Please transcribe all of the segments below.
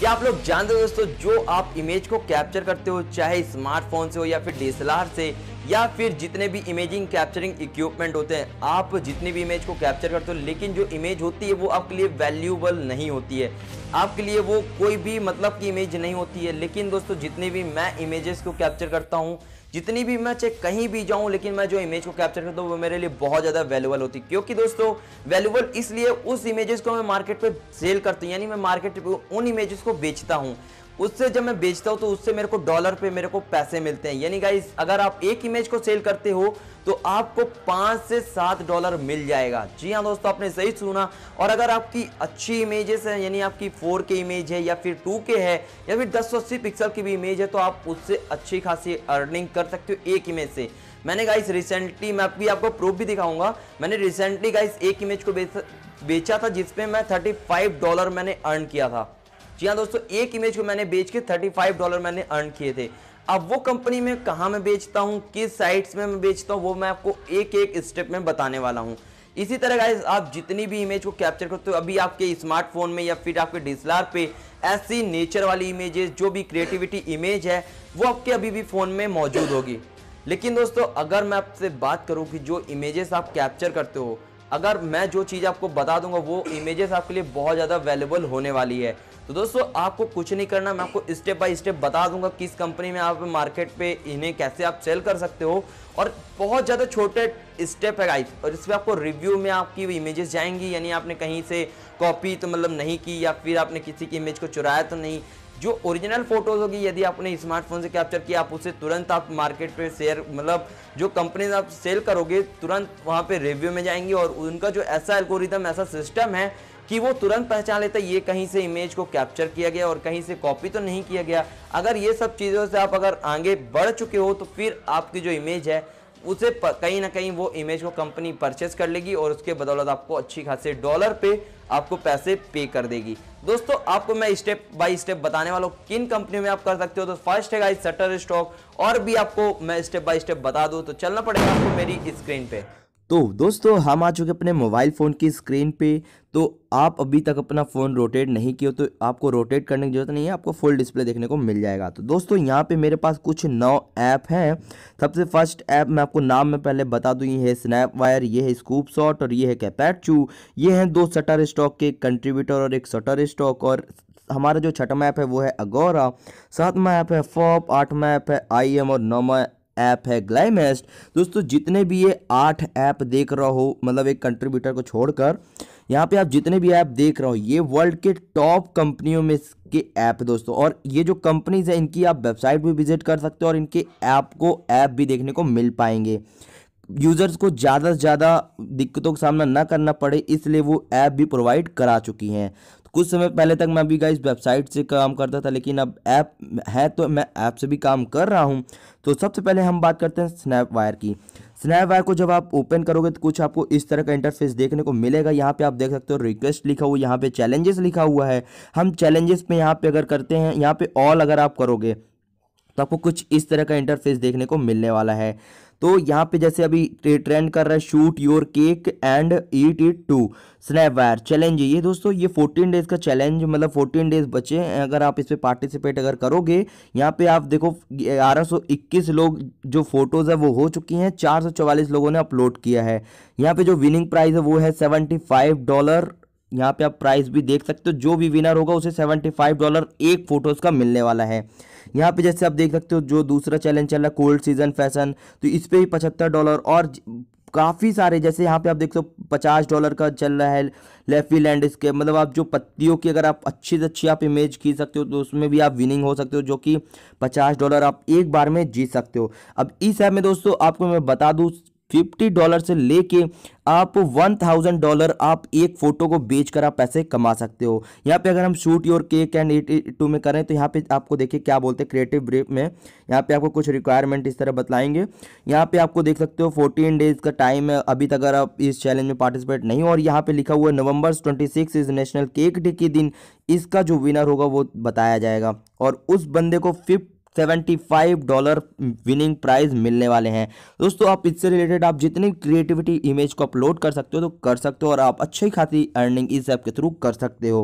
क्या आप लोग जानते हो दोस्तों जो आप इमेज को कैप्चर करते हो चाहे स्मार्टफोन से हो या फिर डीएसएलआर से या फिर जितने भी इमेजिंग कैप्चरिंग इक्विपमेंट होते हैं आप जितनी भी इमेज को कैप्चर करते हो लेकिन जो इमेज होती है वो आपके लिए वैल्यूबल नहीं होती है आपके लिए वो कोई भी मतलब की इमेज नहीं होती है लेकिन दोस्तों जितने भी मैं इमेजेस को कैप्चर करता हूँ जितनी भी मैं चाहे कहीं भी जाऊँ लेकिन मैं जो इमेज को कैप्चर करता हूँ वो मेरे लिए बहुत ज़्यादा वैल्यूबल होती क्योंकि दोस्तों वैल्यूबल इसलिए उस इमेजेस को मैं मार्केट पे सेल करती हूँ यानी मैं मार्केट उन इमेजेस को बेचता हूँ उससे जब मैं बेचता हूँ तो उससे मेरे को डॉलर पे मेरे को पैसे मिलते हैं यानी गाइस अगर आप एक इमेज को सेल करते हो तो आपको पाँच से सात डॉलर मिल जाएगा जी हाँ दोस्तों आपने सही सुना और अगर आपकी अच्छी इमेजेस हैं यानी आपकी फोर के इमेज है या फिर टू के है या फिर दस सौ अस्सी पिक्सल की भी इमेज है तो आप उससे अच्छी खासी अर्निंग कर सकते हो एक इमेज से मैंने गाइस रिसेंटली मैं अभी आपको प्रूफ भी दिखाऊंगा मैंने रिसेंटली गाइस एक इमेज को बेचा था जिसपे मैं फाइव डॉलर मैंने अर्न किया था जी हाँ दोस्तों एक इमेज को मैंने बेच के थर्टी फाइव डॉलर मैंने अर्न किए थे अब वो कंपनी में कहाँ मैं बेचता हूँ किस साइट्स में मैं बेचता हूँ वो मैं आपको एक एक स्टेप में बताने वाला हूँ इसी तरह का आप जितनी भी इमेज को कैप्चर करते हो अभी आपके स्मार्टफोन में या फिर आपके डिसलार पे ऐसी नेचर वाली इमेजेस जो भी क्रिएटिविटी इमेज है वो आपके अभी भी फ़ोन में मौजूद होगी लेकिन दोस्तों अगर मैं आपसे बात करूँ कि जो इमेजेस आप कैप्चर करते हो अगर मैं जो चीज़ आपको बता दूंगा वो इमेजेस आपके लिए बहुत ज़्यादा वैलेबल होने वाली है तो दोस्तों आपको कुछ नहीं करना मैं आपको स्टेप बाय स्टेप बता दूंगा किस कंपनी में आप मार्केट पे इन्हें कैसे आप सेल कर सकते हो और बहुत ज़्यादा छोटे स्टेप है गाइस और इसमें आपको रिव्यू में आपकी इमेजेस जाएंगी यानी आपने कहीं से कॉपी तो मतलब नहीं की या फिर आपने किसी की इमेज को चुराया तो नहीं जो ओरिजिनल फोटोज़ होगी यदि आपने स्मार्टफोन से कैप्चर किया आप उसे तुरंत आप मार्केट पे शेयर मतलब जो कंपनीज आप सेल करोगे तुरंत वहाँ पे रिव्यू में जाएंगी और उनका जो ऐसा एल्गोरिदम ऐसा सिस्टम है कि वो तुरंत पहचान लेता ये कहीं से इमेज को कैप्चर किया गया और कहीं से कॉपी तो नहीं किया गया अगर ये सब चीज़ों से आप अगर आगे बढ़ चुके हो तो फिर आपकी जो इमेज है उसे कहीं ना कहीं वो इमेज को कंपनी परचेस कर लेगी और उसके बदौलत आपको अच्छी खासी डॉलर पे आपको पैसे पे कर देगी दोस्तों आपको मैं स्टेप बाय स्टेप बताने वाला हूँ किन कंपनियों में आप कर सकते हो तो फर्स्ट है गाइस शटर स्टॉक और भी आपको मैं स्टेप बाय स्टेप बता दूँ तो चलना पड़ेगा आपको मेरी स्क्रीन पर तो दोस्तों हम आ चुके अपने मोबाइल फ़ोन की स्क्रीन पे तो आप अभी तक अपना फ़ोन रोटेट नहीं किया तो आपको रोटेट करने की ज़रूरत नहीं है आपको फुल डिस्प्ले देखने को मिल जाएगा तो दोस्तों यहाँ पे मेरे पास कुछ नौ ऐप हैं सबसे फर्स्ट ऐप मैं आपको नाम में पहले बता दूँ ये है स्नैप वायर ये है स्कूप शॉट और ये है चू ये हैं दो शटर स्टॉक के कंट्रीब्यूटर और एक शटर स्टॉक और हमारा जो छठा ऐप है वो है अगोरा सातवा ऐप है फॉप आठवा ऐप है आई एम और नौवा ऐप है ग्लाइमेस्ट दोस्तों जितने भी ये आठ ऐप देख रहा हो मतलब एक कंट्रीब्यूटर को छोड़कर यहाँ पे आप जितने भी ऐप देख रहे हो ये वर्ल्ड के टॉप कंपनियों में के ऐप दोस्तों और ये जो कंपनीज है इनकी आप वेबसाइट भी विजिट कर सकते हो और इनके ऐप को ऐप भी देखने को मिल पाएंगे यूज़र्स को ज़्यादा से ज़्यादा दिक्कतों का सामना ना करना पड़े इसलिए वो ऐप भी प्रोवाइड करा चुकी हैं कुछ समय पहले तक मैं भी गाइस वेबसाइट से काम करता था लेकिन अब ऐप है तो मैं ऐप से भी काम कर रहा हूँ तो सबसे पहले हम बात करते हैं स्नैप वायर की स्नैप वायर को जब आप ओपन करोगे तो कुछ आपको इस तरह का इंटरफेस देखने को मिलेगा यहाँ पे आप देख सकते हो रिक्वेस्ट लिखा हुआ यहाँ पे चैलेंजेस लिखा हुआ है हम चैलेंजेस पे यहाँ पे अगर करते हैं यहाँ पे ऑल अगर आप करोगे तो आपको कुछ इस तरह का इंटरफेस देखने को मिलने वाला है तो यहाँ पे जैसे अभी ट्रेंड कर रहा है shoot your cake and eat it too Snapwire challenge ये दोस्तों ये फोर्टीन डेज का चैलेंज मतलब फोर्टीन डेज बचे अगर आप इस पर पार्टिसिपेट अगर करोगे यहाँ पे आप देखो ग्यारह लोग जो फोटोज़ है वो हो चुकी हैं चार लोगों ने अपलोड किया है यहाँ पे जो विनिंग प्राइस है वो है सेवेंटी डॉलर यहाँ पे आप प्राइस भी देख सकते हो जो भी विनर होगा उसे सेवेंटी फाइव डॉलर एक फोटोज़ का मिलने वाला है यहाँ पे जैसे आप देख सकते हो जो दूसरा चैलेंज चल रहा है कोल्ड सीजन फैशन तो इस पर ही पचहत्तर डॉलर और काफ़ी सारे जैसे यहाँ पे आप देख हो पचास डॉलर का चल रहा है लेफी लैंड इसके मतलब आप जो पत्तियों की अगर आप अच्छी से अच्छी आप इमेज खींच सकते हो तो उसमें भी आप विनिंग हो सकते हो जो कि पचास डॉलर आप एक बार में जीत सकते हो अब इस ऐप में दोस्तों आपको मैं बता दूँ फिफ्टी डॉलर से लेके आप वन थाउजेंड डॉलर आप एक फ़ोटो को बेचकर आप पैसे कमा सकते हो यहाँ पे अगर हम shoot your cake and ate too में करें तो यहाँ पे आपको देखिए क्या बोलते हैं क्रिएटिव ब्रेक में यहाँ पे आपको कुछ रिक्वायरमेंट इस तरह बताएंगे यहाँ पे आपको देख सकते हो फोर्टीन डेज का टाइम है अभी तक अगर आप इस चैलेंज में पार्टिसिपेट नहीं हो और यहाँ पर लिखा हुआ है November twenty six is national cake day के दिन इसका जो विनर होगा वो बताया जाएगा और उस बंदे को फिफ्ट 75 डॉलर विनिंग प्राइज मिलने वाले हैं दोस्तों आप इससे रिलेटेड आप जितनी क्रिएटिविटी इमेज को अपलोड कर सकते हो तो कर सकते हो और आप अच्छी खासी अर्निंग इस ऐप के थ्रू कर सकते हो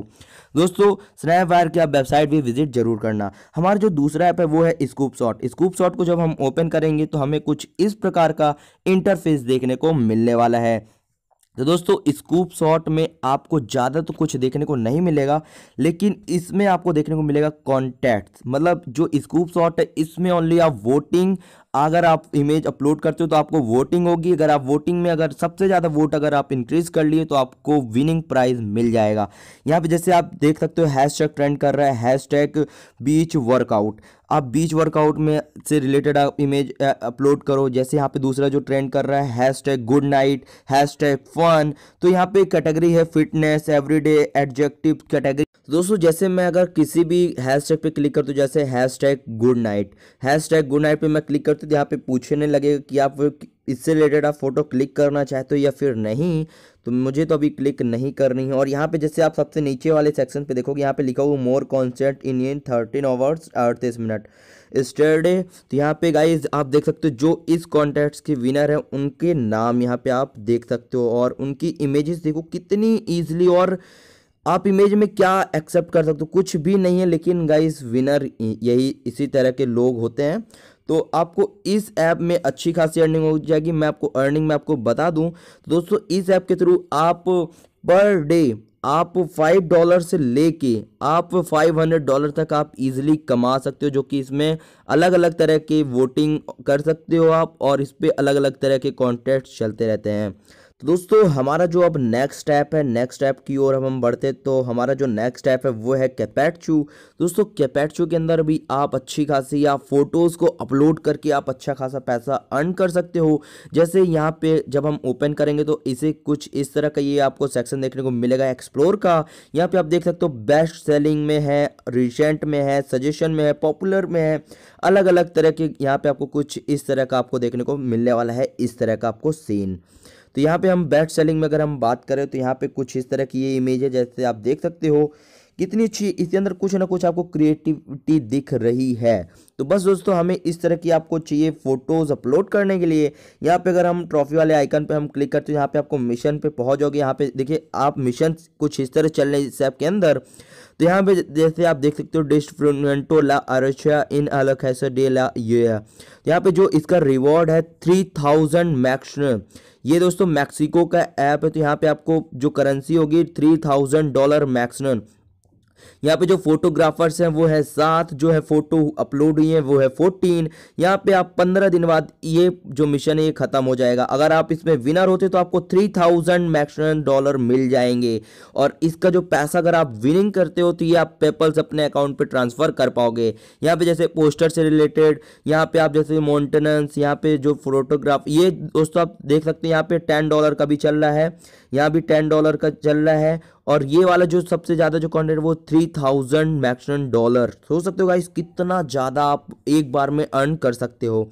दोस्तों स्नैपवायर की आप वेबसाइट भी विजिट जरूर करना हमारा जो दूसरा ऐप है वो है स्कूप शॉट स्कूप शॉट को जब हम ओपन करेंगे तो हमें कुछ इस प्रकार का इंटरफेस देखने को मिलने वाला है तो दोस्तों स्कूप शॉट में आपको ज़्यादा तो कुछ देखने को नहीं मिलेगा लेकिन इसमें आपको देखने को मिलेगा कॉन्टैक्ट मतलब जो स्कूप शॉट है इसमें ओनली आप वोटिंग अगर आप इमेज अपलोड करते हो तो आपको वोटिंग होगी अगर आप वोटिंग में अगर सबसे ज़्यादा वोट अगर आप इंक्रीज कर लिए तो आपको विनिंग प्राइज मिल जाएगा यहाँ पे जैसे आप देख सकते हो हैश टैग ट्रेंड कर रहा है हैश टैग बीच वर्कआउट आप बीच वर्कआउट में से रिलेटेड आप इमेज अपलोड करो जैसे यहाँ पे दूसरा जो ट्रेंड कर रहा है hashtag good night hashtag fun तो यहाँ पे कैटेगरी है फिटनेस एवरीडे एडजेक्टिव कैटेगरी तो दोस्तों जैसे मैं अगर किसी भी हैश टैग पर क्लिक करता हूँ जैसे hashtag good night hashtag good night पर मैं क्लिक करता हूँ तो यहाँ पर पूछने लगेगा कि आप इससे रिलेटेड आप फ़ोटो क्लिक करना चाहते हो या फिर नहीं तो मुझे तो अभी क्लिक नहीं करनी है और यहाँ पे जैसे आप सबसे नीचे वाले सेक्शन पे देखोगे यहाँ पे लिखा हुआ more concert in in thirteen hours अड़तीस मिनट स्टरडे तो यहाँ पे गाइज आप देख सकते हो जो इस कॉन्टेस्ट के विनर हैं उनके नाम यहाँ पे आप देख सकते हो और उनकी इमेजेस देखो कितनी ईजिली और आप इमेज में क्या एक्सेप्ट कर सकते हो कुछ भी नहीं है लेकिन गाइस विनर यही इसी तरह के लोग होते हैं तो आपको इस ऐप में अच्छी खासी अर्निंग हो जाएगी मैं आपको अर्निंग में आपको बता दूं तो दोस्तों इस ऐप के थ्रू आप पर डे आप फाइव डॉलर से लेके आप फाइव हंड्रेड डॉलर तक आप इजीली कमा सकते हो जो कि इसमें अलग अलग तरह के वोटिंग कर सकते हो आप और इस पर अलग अलग तरह के कॉन्टेस्ट चलते रहते हैं तो दोस्तों हमारा जो अब नेक्स्ट स्टेप है नेक्स्ट स्टेप की ओर हम हम बढ़ते तो हमारा जो नेक्स्ट स्टेप है वो है कैपेटचू दोस्तों कैपेटचू के अंदर भी आप अच्छी खासी आप फोटोज़ को अपलोड करके आप अच्छा खासा पैसा अर्न कर सकते हो जैसे यहाँ पे जब हम ओपन करेंगे तो इसे कुछ इस तरह का ये आपको सेक्शन देखने को मिलेगा एक्सप्लोर का यहाँ पे आप देख सकते हो बेस्ट सेलिंग में है रिसेंट में है सजेशन में है पॉपुलर में है अलग अलग तरह के यहाँ पे आपको कुछ इस तरह का आपको देखने को मिलने वाला है इस तरह का आपको सीन तो यहाँ पे हम बेस्ट सेलिंग में अगर हम बात करें तो यहाँ पे कुछ इस तरह की ये इमेज है जैसे आप देख सकते हो कितनी अच्छी इसके अंदर कुछ ना कुछ आपको क्रिएटिविटी दिख रही है तो बस दोस्तों हमें इस तरह की आपको चाहिए फोटोज़ अपलोड करने के लिए यहाँ पे अगर हम ट्रॉफी वाले आइकन पे हम क्लिक करते हैं यहाँ पे आपको मिशन पे पहुँच जाओगे यहाँ पे देखिए आप मिशन कुछ इस तरह चल रहे हैं इस ऐप के अंदर तो यहाँ पे जैसे आप देख सकते हो डिस्ट्रोमेंटो ला अरछा इन अलखैसा डे ला ये तो यहाँ पे जो इसका रिवॉर्ड है थ्री थाउजेंड मैक्स ये दोस्तों मैक्सिको का ऐप है तो यहाँ पे आपको जो करेंसी होगी थ्री थाउजेंड डॉलर मैक्सन यहाँ पे जो फोटोग्राफर्स हैं वो है सात जो है फोटो अपलोड हुई है वो है फोर्टीन यहाँ पे आप पंद्रह दिन बाद ये जो मिशन है ये खत्म हो जाएगा अगर आप इसमें विनर होते तो आपको थ्री थाउजेंड मैक्सिमम डॉलर मिल जाएंगे और इसका जो पैसा अगर आप विनिंग करते हो तो ये आप पेपल्स अपने अकाउंट पर ट्रांसफर कर पाओगे यहाँ पे जैसे पोस्टर से रिलेटेड यहाँ पे आप जैसे मॉन्टेनेंस यहाँ पे जो फोटोग्राफ ये दोस्तों आप देख सकते हैं यहाँ पे टेन डॉलर का भी चल रहा है यहाँ भी टेन डॉलर का चल रहा है और ये वाला जो सबसे ज़्यादा जो कॉन्टेंट वो थ्री थाउजेंड मैक्सिमम डॉलर सोच सकते हो गाइस कितना ज़्यादा आप एक बार में अर्न कर सकते हो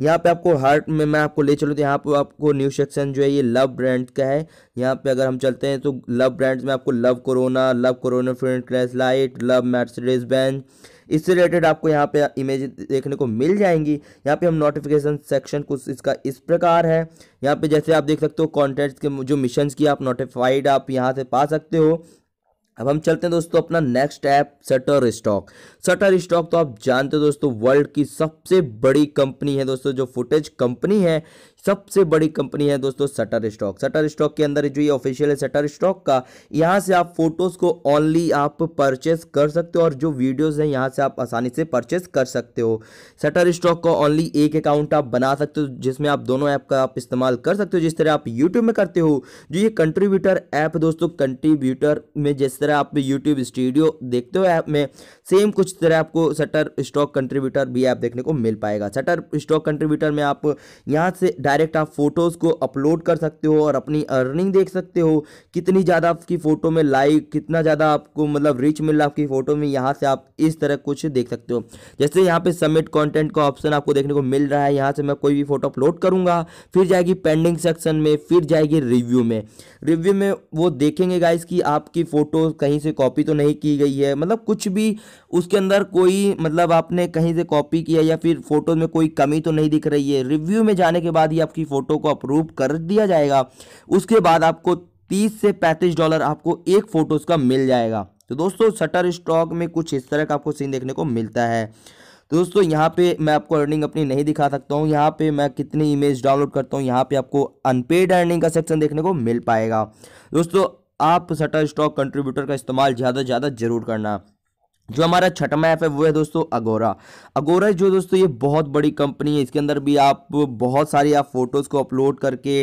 यहाँ पे आपको हार्ट में मैं आपको ले चलूँ तो यहाँ पे आपको न्यू सेक्शन जो है ये लव ब्रांड का है यहाँ पे अगर हम चलते हैं तो लव ब्रांड्स में आपको love Corona love Corona friend clash light love Mercedes band इससे रिलेटेड आपको यहाँ पे इमेज देखने को मिल जाएंगी यहाँ पे हम नोटिफिकेशन सेक्शन कुछ इसका इस प्रकार है यहाँ पे जैसे आप देख सकते हो कॉन्टेंट्स के जो मिशन की आप नोटिफाइड आप यहाँ से पा सकते हो अब हम चलते हैं दोस्तों अपना next app Shutterstock Shutterstock तो आप जानते हो दोस्तों वर्ल्ड की सबसे बड़ी कंपनी है दोस्तों जो फुटेज कंपनी है सबसे बड़ी कंपनी है दोस्तों सटर स्टॉक सटर स्टॉक के अंदर जो ये ऑफिशियल है सटर स्टॉक का यहाँ से आप फोटोज़ को ऑनली आप परचेस कर सकते हो और जो वीडियोस हैं यहाँ से आप आसानी से परचेस कर सकते हो सटर स्टॉक का ऑनली एक अकाउंट आप बना सकते हो जिसमें आप दोनों ऐप का आप इस्तेमाल कर सकते हो जिस तरह आप यूट्यूब में करते हो जो ये कंट्रीब्यूटर ऐप दोस्तों कंट्रीब्यूटर में जिस तरह तरह आप यूट्यूब स्टूडियो देखते हो ऐप में सेम कुछ तरह आपको सटर स्टॉक कंट्रीब्यूटर भी ऐप देखने को मिल पाएगा सटर स्टॉक कंट्रीब्यूटर में आप यहाँ से डायरेक्ट आप फोटोज़ को अपलोड कर सकते हो और अपनी अर्निंग देख सकते हो कितनी ज़्यादा आपकी फ़ोटो में लाइक कितना ज़्यादा आपको मतलब रिच मिल रहा आपकी फ़ोटो में यहाँ से आप इस तरह कुछ देख सकते हो जैसे यहाँ पे सबमिट कॉन्टेंट का ऑप्शन आपको देखने को मिल रहा है यहाँ से मैं कोई भी फ़ोटो अपलोड करूँगा फिर जाएगी पेंडिंग सेक्शन में फिर जाएगी रिव्यू में रिव्यू में वो देखेंगे गाइस कि आपकी फ़ोटो कहीं से कॉपी तो नहीं की गई है मतलब कुछ भी उसके अंदर कोई मतलब आपने कहीं से कॉपी किया या फिर फोटो में कोई कमी तो नहीं दिख रही है रिव्यू में जाने के बाद ही आपकी फ़ोटो को अप्रूव कर दिया जाएगा उसके बाद आपको तीस से पैंतीस डॉलर आपको एक फ़ोटोज़ का मिल जाएगा तो दोस्तों शटर स्टॉक में कुछ इस तरह का आपको सीन देखने को मिलता है तो दोस्तों यहाँ पे मैं आपको अर्निंग अपनी नहीं दिखा सकता हूँ यहाँ पे मैं कितनी इमेज डाउनलोड करता हूँ यहाँ पे आपको अनपेड अर्निंग का सेक्शन देखने को मिल पाएगा दोस्तों आप सटर स्टॉक कंट्रीब्यूटर का इस्तेमाल ज़्यादा से ज़्यादा जरूर करना जो हमारा छठा मैप है वो है दोस्तों अगोरा अगोरा जो दोस्तों ये बहुत बड़ी कंपनी है इसके अंदर भी आप बहुत सारी आप फोटोज़ को अपलोड करके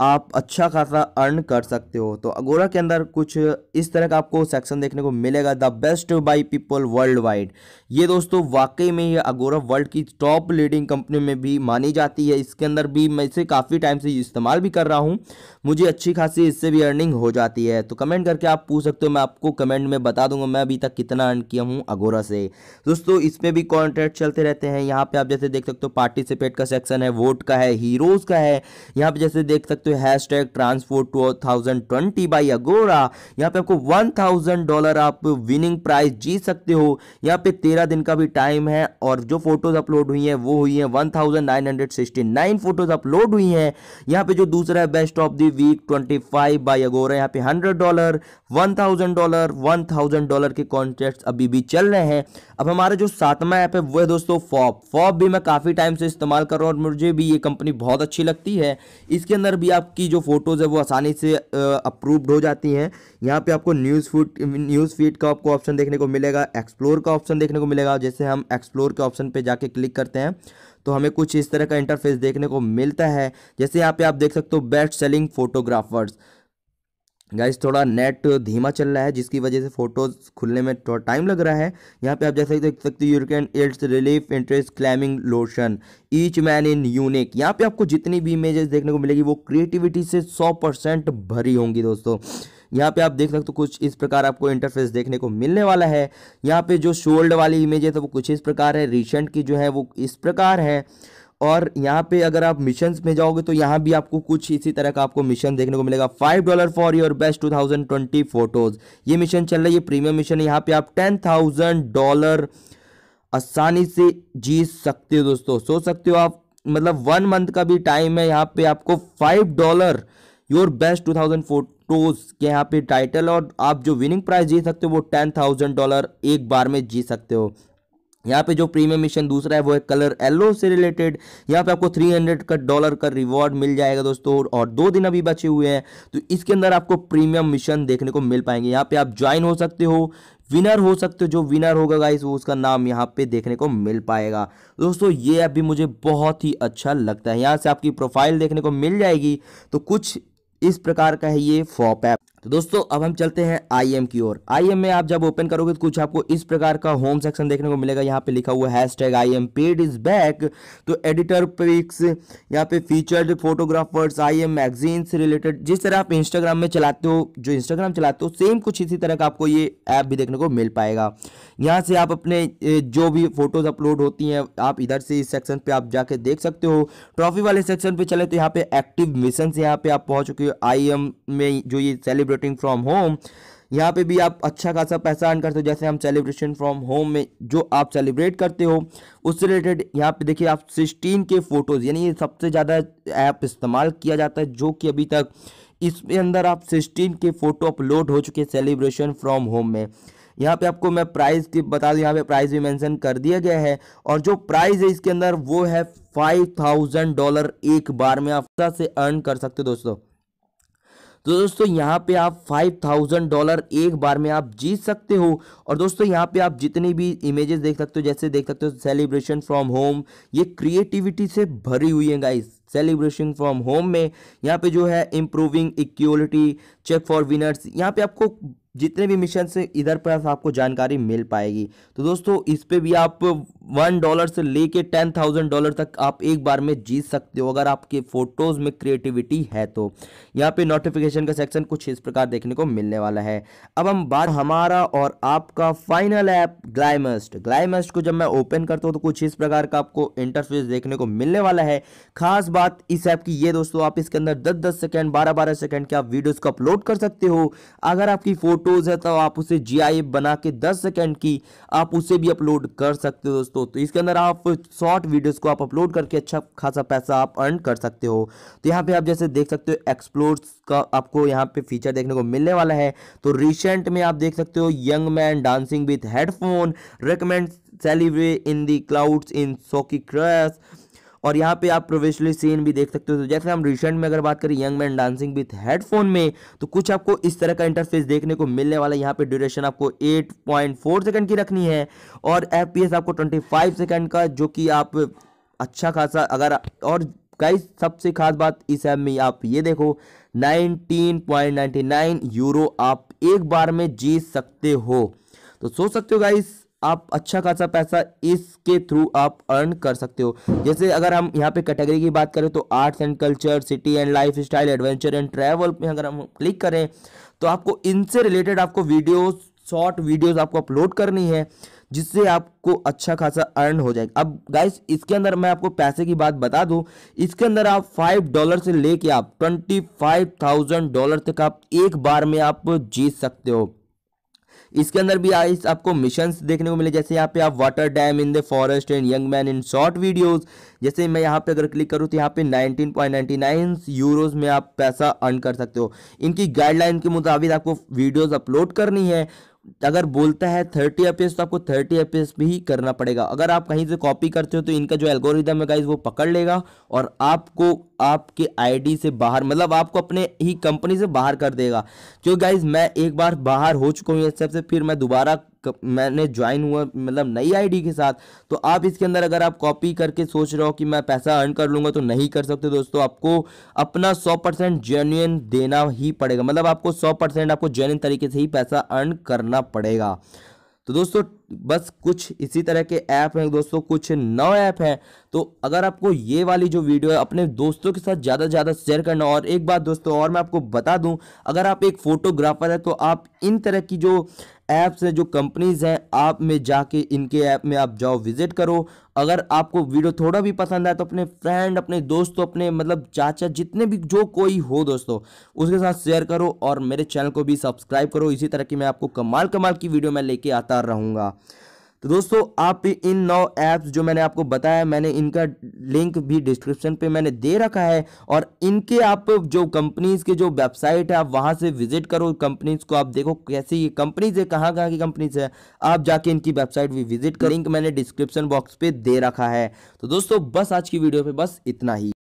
आप अच्छा खासा अर्न कर सकते हो तो अगोरा के अंदर कुछ इस तरह का आपको सेक्शन देखने को मिलेगा the best by people worldwide ये दोस्तों वाकई में ये अगोरा वर्ल्ड की टॉप लीडिंग कंपनी में भी मानी जाती है इसके अंदर भी मैं इसे काफ़ी टाइम से इस्तेमाल भी कर रहा हूँ मुझे अच्छी खासी इससे भी अर्निंग हो जाती है तो कमेंट करके आप पूछ सकते हो मैं आपको कमेंट में बता दूंगा मैं अभी तक कितना अर्न किया हूँ अगोरा से दोस्तों इसमें भी कॉन्ट्रैक्ट चलते रहते हैं यहाँ पर आप जैसे देख सकते हो पार्टिसिपेट का सेक्शन है वोट का है हीरोज़ का है यहाँ पर जैसे देख सकते सकते हो hashtag transport two thousand twenty by Agora यहाँ पे आपको वन थाउजेंड डॉलर आप विनिंग प्राइस जीत सकते हो यहाँ पे तेरह दिन का भी टाइम है और जो फोटोज अपलोड हुई हैं वो हुई हैं one thousand nine hundred sixty nine photos upload हुई हैं यहाँ पे जो दूसरा है best of the week twenty five by Agora यहाँ पे hundred dollar one thousand dollar one thousand dollar के कॉन्टेक्ट अभी भी चल रहे हैं अब हमारा जो सातवा ऐप है वो है दोस्तों फॉप फॉप भी मैं काफ़ी टाइम से इस्तेमाल कर रहा हूँ और मुझे भी ये कंपनी बहुत अच्छी लगती है इसके अंदर भी आपकी जो फ़ोटोज़ है वो आसानी से अप्रूव्ड हो जाती हैं यहाँ पे आपको न्यूज़ फूड न्यूज़ फीड का आपको ऑप्शन देखने को मिलेगा एक्सप्लोर का ऑप्शन देखने को मिलेगा जैसे हम एक्सप्लोर के ऑप्शन पे जाके क्लिक करते हैं तो हमें कुछ इस तरह का इंटरफेस देखने को मिलता है जैसे यहाँ पे आप देख सकते हो बेस्ट सेलिंग फोटोग्राफर्स गाइस थोड़ा नेट धीमा चल रहा है जिसकी वजह से फोटोज़ खुलने में थोड़ा टाइम लग रहा है यहाँ पे आप जैसे देख सकते हो European ads relief interest climbing lotion each man in unique यहाँ पे आपको जितनी भी इमेजेस देखने को मिलेगी वो क्रिएटिविटी से सौ परसेंट भरी होंगी दोस्तों यहाँ पे आप देख सकते हो कुछ इस प्रकार आपको इंटरफेस देखने को मिलने वाला है यहाँ पे जो शोल्ड वाली इमेजेस है वो कुछ इस प्रकार है रिसेंट की जो है वो इस प्रकार है और यहाँ पे अगर आप मिशन में जाओगे तो यहाँ भी आपको कुछ इसी तरह का आपको मिशन देखने को मिलेगा five dollar for your best two thousand twenty photos ये मिशन चल रहा है ये प्रीमियम मिशन है यहाँ पे आप टेन थाउजेंड डॉलर आसानी से जीत सकते हो दोस्तों सोच सकते हो आप मतलब वन मंथ का भी टाइम है यहाँ पे आपको five dollar your best two thousand photos के यहाँ पे टाइटल और आप जो विनिंग प्राइज जीत सकते हो वो टेन थाउजेंड डॉलर एक बार में जीत सकते हो यहाँ पे जो प्रीमियम मिशन दूसरा है वो है कलर एलो से रिलेटेड यहाँ पे आपको 300 का डॉलर का रिवॉर्ड मिल जाएगा दोस्तों और दो दिन अभी बचे हुए हैं तो इसके अंदर आपको प्रीमियम मिशन देखने को मिल पाएंगे यहाँ पे आप ज्वाइन हो सकते हो विनर हो सकते हो जो विनर होगा गाइस वो उसका नाम यहाँ पे देखने को मिल पाएगा दोस्तों ये अभी मुझे बहुत ही अच्छा लगता है यहाँ से आपकी प्रोफाइल देखने को मिल जाएगी तो कुछ इस प्रकार का है ये फॉप ऐप तो दोस्तों अब हम चलते हैं आईएम की ओर आईएम में आप जब ओपन करोगे तो कुछ आपको इस प्रकार का होम सेक्शन देखने को मिलेगा यहाँ पे लिखा हुआ hashtag I am paid is back तो एडिटर पिक्स यहाँ पे featured photographers I am magazine से रिलेटेड जिस तरह आप इंस्टाग्राम में चलाते हो जो इंस्टाग्राम चलाते हो सेम कुछ इसी तरह का आपको ये ऐप भी देखने को मिल पाएगा यहाँ से आप अपने जो भी फोटोज अपलोड होती हैं आप इधर से इस सेक्शन पर आप जाके देख सकते हो ट्रॉफी वाले सेक्शन पर चले तो यहाँ पे एक्टिव मिशन यहाँ पे आप पहुँच चुके हो आई में जो ये सेलिब्रेट सेलिब्रेटिंग फ्रॉम होम यहाँ पे भी आप अच्छा खासा पैसा अर्न करते हो जैसे हम सेलिब्रेशन फ्रॉम होम में जो आप सेलिब्रेट करते हो उससे रिलेटेड यहाँ पे देखिए आप सिक्सटीन के फ़ोटोज़ यानी ये सबसे ज़्यादा ऐप इस्तेमाल किया जाता है जो कि अभी तक इसके अंदर आप सिक्सटीन के फ़ोटो अपलोड हो चुके हैं सेलिब्रेशन फ्रॉम होम में यहाँ पे आपको मैं प्राइस की बता दूँ यहाँ पे प्राइस भी मेंशन कर दिया गया है और जो प्राइस है इसके अंदर वो है फाइव थाउजेंड डॉलर एक बार में आप से अर्न कर सकते हो दोस्तों तो दोस्तों यहाँ पे आप फाइव थाउजेंड डॉलर एक बार में आप जीत सकते हो और दोस्तों यहाँ पे आप जितनी भी इमेजेस देख सकते हो जैसे देख सकते हो सेलिब्रेशन फ्रॉम होम ये क्रिएटिविटी से भरी हुई है गाइस सेलिब्रेशन फ्रॉम होम में यहाँ पे जो है improving equality check for winners यहाँ पे आपको जितने भी मिशन से इधर पर आपको जानकारी मिल पाएगी तो दोस्तों इस पर भी आप वन डॉलर से लेके टेन थाउजेंड डॉलर तक आप एक बार में जीत सकते हो अगर आपके फोटोज़ में क्रिएटिविटी है तो यहाँ पे नोटिफिकेशन का सेक्शन कुछ इस प्रकार देखने को मिलने वाला है अब हम बात हमारा और आपका फाइनल ऐप ग्लाइमस्ट ग्लाइमस्ट को जब मैं ओपन करता हूँ तो कुछ इस प्रकार का आपको इंटरफेस देखने को मिलने वाला है खास बात इस ऐप की ये दोस्तों आप इसके अंदर दस दस सेकेंड बारह बारह सेकेंड के आप वीडियोज़ को अपलोड कर सकते हो अगर आपकी फोटो फोटोज है तो आप उसे जी बना के दस सेकेंड की आप उसे भी अपलोड कर सकते हो दोस्तों तो इसके अंदर आप शॉर्ट वीडियोज़ को आप अपलोड करके अच्छा खासा पैसा आप अर्न कर सकते हो तो यहाँ पे आप जैसे देख सकते हो एक्सप्लोर का आपको यहाँ पे फीचर देखने को मिलने वाला है तो रिसेंट में आप देख सकते हो young man dancing with headphone recommend celebrate in the clouds in सोकी क्रैश और यहाँ पे आप प्रोफेशनली सीन भी देख सकते हो तो जैसे हम रिसेंट में अगर बात करें young man dancing with headphone में तो कुछ आपको इस तरह का इंटरफेस देखने को मिलने वाला है यहाँ पे ड्यूरेशन आपको 8.4 सेकंड की रखनी है और एफ आपको 25 सेकंड का जो कि आप अच्छा खासा अगर और कई सबसे खास बात इस ऐप में आप ये देखो 19.99 यूरो आप एक बार में जीत सकते हो तो सोच सकते हो गाइस आप अच्छा खासा पैसा इसके थ्रू आप अर्न कर सकते हो जैसे अगर हम यहाँ पे कैटेगरी की बात करें तो arts and culture city and lifestyle adventure and travel में अगर हम क्लिक करें तो आपको इनसे रिलेटेड आपको वीडियोस शॉर्ट वीडियोस आपको अपलोड करनी है जिससे आपको अच्छा खासा अर्न हो जाएगा अब गाइस इसके अंदर मैं आपको पैसे की बात बता दूं इसके अंदर आप फाइव डॉलर से लेके आप ट्वेंटी फाइव थाउजेंड डॉलर तक आप एक बार में आप जीत सकते हो इसके अंदर भी आइस आपको मिशन देखने को मिले जैसे यहाँ पे आप water dam in the forest and young man in short videos जैसे मैं यहाँ पे अगर क्लिक करूँ तो यहाँ पे 19.99 यूरोस में आप पैसा अर्न कर सकते हो इनकी गाइडलाइन के मुताबिक आपको वीडियोस अपलोड करनी है अगर बोलता है थर्टी एफ तो आपको थर्टी एफ भी ही करना पड़ेगा अगर आप कहीं से कॉपी करते हो तो इनका जो एल्गोरिदम है गाइज वो पकड़ लेगा और आपको आपके आईडी से बाहर मतलब आपको अपने ही कंपनी से बाहर कर देगा क्योंकि गाइज मैं एक बार बाहर हो चुका हूँ इस सबसे फिर मैं दोबारा मैंने ज्वाइन हुआ मतलब नई आईडी के साथ तो आप इसके अंदर अगर आप कॉपी करके सोच रहे हो कि मैं पैसा अर्न कर लूँगा तो नहीं कर सकते दोस्तों आपको अपना सौ परसेंट जेन्यून देना ही पड़ेगा मतलब आपको सौ परसेंट आपको जेन्यून तरीके से ही पैसा अर्न करना पड़ेगा तो दोस्तों बस कुछ इसी तरह के ऐप हैं दोस्तों कुछ नौ ऐप हैं तो अगर आपको ये वाली जो वीडियो है अपने दोस्तों के साथ ज़्यादा से ज़्यादा शेयर करना और एक बात दोस्तों और मैं आपको बता दूं अगर आप एक फोटोग्राफर है तो आप इन तरह की जो ऐप्स हैं जो कंपनीज़ हैं आप में जाके इनके ऐप में आप जाओ विजिट करो अगर आपको वीडियो थोड़ा भी पसंद आए तो अपने फ्रेंड अपने दोस्तों अपने मतलब चाचा जितने भी जो कोई हो दोस्तों उसके साथ शेयर करो और मेरे चैनल को भी सब्सक्राइब करो इसी तरह की मैं आपको कमाल कमाल की वीडियो मैं लेके आता रहूँगा तो दोस्तों आप इन नौ ऐप्स जो मैंने आपको बताया मैंने इनका लिंक भी डिस्क्रिप्शन पे मैंने दे रखा है और इनके आप जो कंपनीज के जो वेबसाइट है आप वहाँ से विजिट करो कंपनीज को आप देखो कैसी ये कंपनीज है कहाँ कहाँ की कंपनीज है आप जाके इनकी वेबसाइट भी विजिट कर लिंक मैंने डिस्क्रिप्शन बॉक्स पे दे रखा है तो दोस्तों बस आज की वीडियो पे बस इतना ही